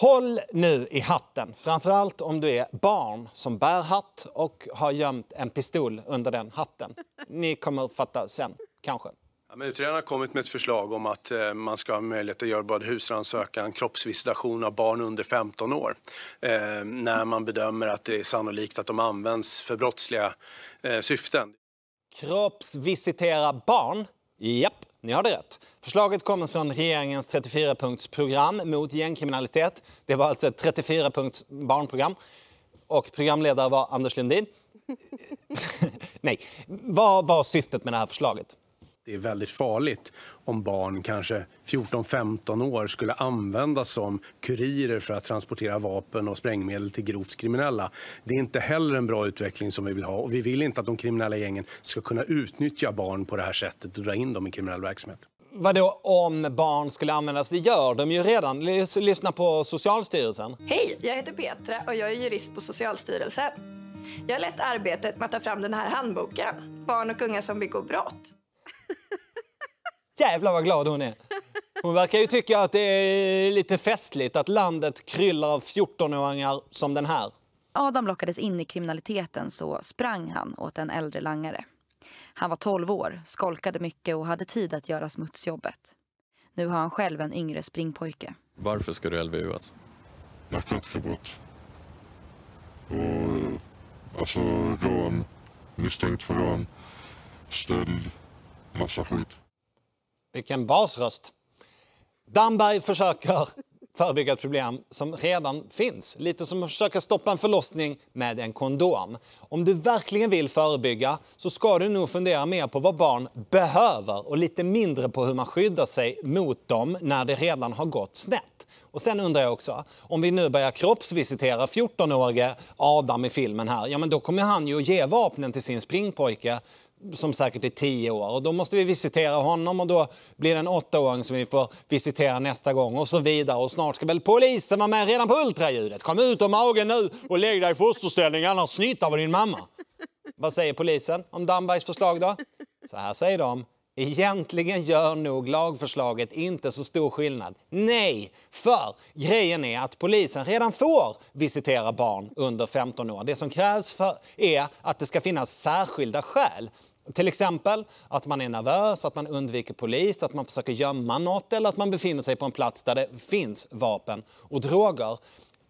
Håll nu i hatten, framförallt om du är barn som bär hatt och har gömt en pistol under den hatten. Ni kommer att fatta sen, kanske. Ja, men utredaren har kommit med ett förslag om att eh, man ska ha möjlighet att göra både husrannsakan kroppsvisitation av barn under 15 år eh, när man bedömer att det är sannolikt att de används för brottsliga eh, syften. Kroppsvisitera barn? Japp. Ni hörde rätt. Förslaget kommer från regeringens 34-punktsprogram mot gängkriminalitet. Det var alltså ett 34-punkts barnprogram. Och programledare var Anders Lundin. Nej, vad var syftet med det här förslaget? det är väldigt farligt om barn, kanske 14-15 år, skulle användas som kurirer för att transportera vapen och sprängmedel till grovt kriminella. Det är inte heller en bra utveckling som vi vill ha och vi vill inte att de kriminella gängen ska kunna utnyttja barn på det här sättet och dra in dem i kriminell verksamhet. Vadå om barn skulle användas? Det gör de ju redan. Lyssna på Socialstyrelsen. Hej, jag heter Petra och jag är jurist på Socialstyrelsen. Jag har lett arbetet med att ta fram den här handboken, Barn och unga som begår brott. Jävlar vad glad hon är! Hon verkar ju tycka att det är lite festligt att landet kryllar av 14-åringar som den här. Adam lockades in i kriminaliteten så sprang han åt en äldre langare. Han var 12 år, skolkade mycket och hade tid att göra smutsjobbet. Nu har han själv en yngre springpojke. Varför ska du LVUas? Narkotikabrott. Och alltså rån, misstänkt för rån, stöld, massa skit. Vilken basröst. Damberg försöker förebygga ett problem som redan finns. Lite som att försöka stoppa en förlossning med en kondom. Om du verkligen vill förebygga så ska du nog fundera mer på vad barn behöver och lite mindre på hur man skyddar sig mot dem när det redan har gått snett. Och sen undrar jag också, om vi nu börjar kroppsvisitera 14-årige Adam i filmen här, ja men då kommer han ju att ge vapnen till sin springpojke som säkert är 10 år. Och då måste vi visitera honom och då blir det en 8-åring som vi får visitera nästa gång och så vidare. Och snart ska väl polisen vara med redan på ultraljudet. Kom ut ur magen nu och lägg dig i fosterställning annars snittar vi din mamma. Vad säger polisen om Dambergs förslag då? Så här säger de. Egentligen gör nog lagförslaget inte så stor skillnad. Nej, för grejen är att polisen redan får visitera barn under 15 år. Det som krävs för är att det ska finnas särskilda skäl. Till exempel att man är nervös, att man undviker polis, att man försöker gömma något eller att man befinner sig på en plats där det finns vapen och droger.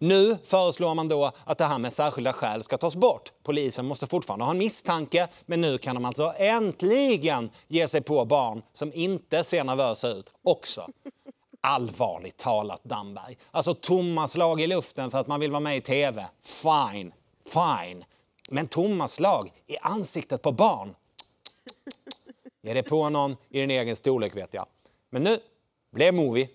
Nu föreslår man då att det här med särskilda skäl ska tas bort. Polisen måste fortfarande ha en misstanke, men nu kan de alltså äntligen ge sig på barn som inte ser nervösa ut också. Allvarligt talat, Damberg. Alltså tomma slag i luften för att man vill vara med i tv. Fine, fine. Men tomma slag i ansiktet på barn? Ge det på någon i din egen storlek, vet jag. Men nu blev Movie